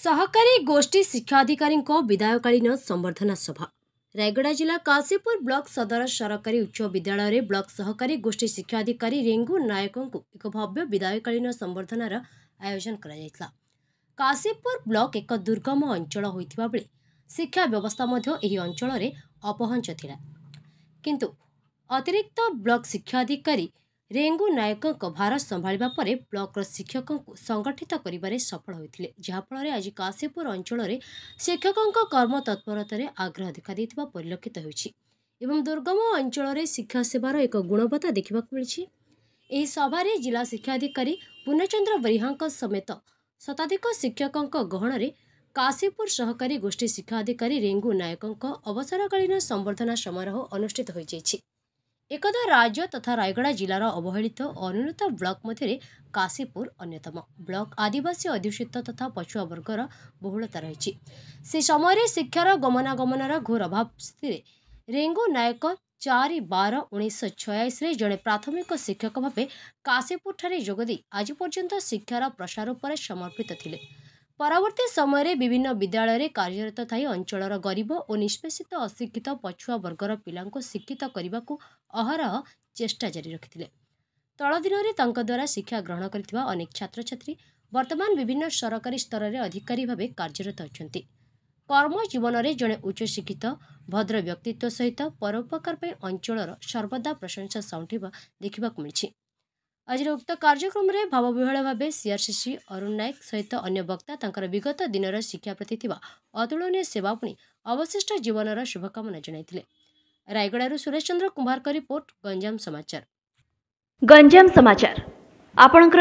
ସହକାରୀ ଗୋଷ୍ଠୀ ଶିକ୍ଷା ଅଧିକାରୀଙ୍କ ବିଦାୟକାଳୀନ ସମ୍ବର୍ଦ୍ଧନା ସଭା ରାୟଗଡ଼ା ଜିଲ୍ଲା କାଶୀପୁର ବ୍ଲକ ସଦର ସରକାରୀ ଉଚ୍ଚ ବିଦ୍ୟାଳୟରେ ବ୍ଲକ ସହକାରୀ ଗୋଷ୍ଠୀ ଶିକ୍ଷା ଅଧିକାରୀ ରେଙ୍ଗୁ ନାୟକଙ୍କୁ ଏକ ଭବ୍ୟ ବିଦାୟକାଳୀନ ସମ୍ବର୍ଦ୍ଧନାର ଆୟୋଜନ କରାଯାଇଥିଲା କାଶୀପୁର ବ୍ଲକ ଏକ ଦୁର୍ଗମ ଅଞ୍ଚଳ ହୋଇଥିବା ବେଳେ ଶିକ୍ଷା ବ୍ୟବସ୍ଥା ମଧ୍ୟ ଏହି ଅଞ୍ଚଳରେ ଅପହଞ୍ଚ ଥିଲା କିନ୍ତୁ ଅତିରିକ୍ତ ବ୍ଲକ ଶିକ୍ଷା ରେଙ୍ଗୁ ନାୟକଙ୍କ ଭାର ସମ୍ଭାଳିବା ପରେ ବ୍ଲକର ଶିକ୍ଷକଙ୍କୁ ସଂଗଠିତ କରିବାରେ ସଫଳ ହୋଇଥିଲେ ଯାହାଫଳରେ ଆଜି କାଶୀପୁର ଅଞ୍ଚଳରେ ଶିକ୍ଷକଙ୍କ କର୍ମ ତତ୍ପରତାରେ ଆଗ୍ରହ ଦେଖାଦେଇଥିବା ପରିଲକ୍ଷିତ ହେଉଛି ଏବଂ ଦୁର୍ଗମ ଅଞ୍ଚଳରେ ଶିକ୍ଷା ସେବାର ଏକ ଗୁଣବତ୍ତା ଦେଖିବାକୁ ମିଳିଛି ଏହି ସଭାରେ ଜିଲ୍ଲା ଶିକ୍ଷାଧିକାରୀ ପୂର୍ଣ୍ଣଚନ୍ଦ୍ର ବରିହାଙ୍କ ସମେତ ଶତାଧିକ ଶିକ୍ଷକଙ୍କ ଗହଣରେ କାଶୀପୁର ସହକାରୀ ଗୋଷ୍ଠୀ ଶିକ୍ଷା ଅଧିକାରୀ ରେଙ୍ଗୁ ନାୟକଙ୍କ ଅବସରକାଳୀନ ସମ୍ବର୍ଦ୍ଧନା ସମାରୋହ ଅନୁଷ୍ଠିତ ହୋଇଯାଇଛି ଏକଦା ରାଜ୍ୟ ତଥା ରାୟଗଡ଼ା ଜିଲ୍ଲାର ଅବହେଳିତ ଅନୁନ୍ନତ ବ୍ଲକ ମଧ୍ୟରେ କାଶୀପୁର ଅନ୍ୟତମ ବ୍ଲକ ଆଦିବାସୀ ଅଧ୍ୟୁଷିତ ତଥା ପଛୁଆ ବର୍ଗର ବହୁଳତା ରହିଛି ସେ ସମୟରେ ଶିକ୍ଷାର ଗମନାଗମନର ଘୋର ଅଭାବ ସ୍ଥିତିରେ ରେଙ୍ଗୁ ନାୟକ ଚାରି ବାର ଉଣେଇଶହ ଛୟାଳିଶରେ ଜଣେ ପ୍ରାଥମିକ ଶିକ୍ଷକ ଭାବେ କାଶୀପୁରଠାରେ ଯୋଗ ଦେଇ ଆଜି ପର୍ଯ୍ୟନ୍ତ ଶିକ୍ଷାର ପ୍ରସାର ଉପରେ ସମର୍ପିତ ଥିଲେ ପରବର୍ତ୍ତୀ ସମୟରେ ବିଭିନ୍ନ ବିଦ୍ୟାଳୟରେ କାର୍ଯ୍ୟରତ ଥାଇ ଅଞ୍ଚଳର ଗରିବ ଓ ନିଷ୍ପେଷିତ ଅଶିକ୍ଷିତ ପଛୁଆ ବର୍ଗର ପିଲାଙ୍କୁ ଶିକ୍ଷିତ କରିବାକୁ ଅହରହ ଚେଷ୍ଟା ଜାରି ରଖିଥିଲେ ତଳ ଦିନରେ ତାଙ୍କ ଦ୍ୱାରା ଶିକ୍ଷା ଗ୍ରହଣ କରିଥିବା ଅନେକ ଛାତ୍ରଛାତ୍ରୀ ବର୍ତ୍ତମାନ ବିଭିନ୍ନ ସରକାରୀ ସ୍ତରରେ ଅଧିକାରୀ ଭାବେ କାର୍ଯ୍ୟରତ ଅଛନ୍ତି କର୍ମ ଜୀବନରେ ଜଣେ ଉଚ୍ଚଶିକ୍ଷିତ ଭଦ୍ର ବ୍ୟକ୍ତିତ୍ୱ ସହିତ ପରୋପକାର ପାଇଁ ଅଞ୍ଚଳର ସର୍ବଦା ପ୍ରଶଂସା ସାଉଁଟିବା ଦେଖିବାକୁ ମିଳିଛି आज उक्त कार्यक्रमले भावविहाय भए सिआरसिसि अरुण नायक सहित अन्य वक्ता विगत दिन र शिक्षा प्रति अतुलीय सेवा पुीवन र शुभकमना जाइ रागड सुरेश चंद्र कुमार रिपोर्ट गञ्चाम समाचार गञजाम समाचार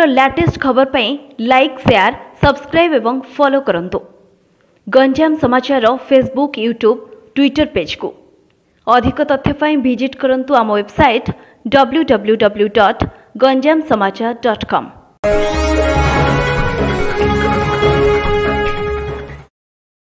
लेटेस्ट खबर आपटेस्ट लाइक शेयर सब्सक्राइब ए फलो गञ्जाम समाचार र फेसबुक युट्युब ट्विटर पेज को अधिक तथ्य तथ्यप भिजिट करंतु आम website W W W dot Ganjam Samachar dot com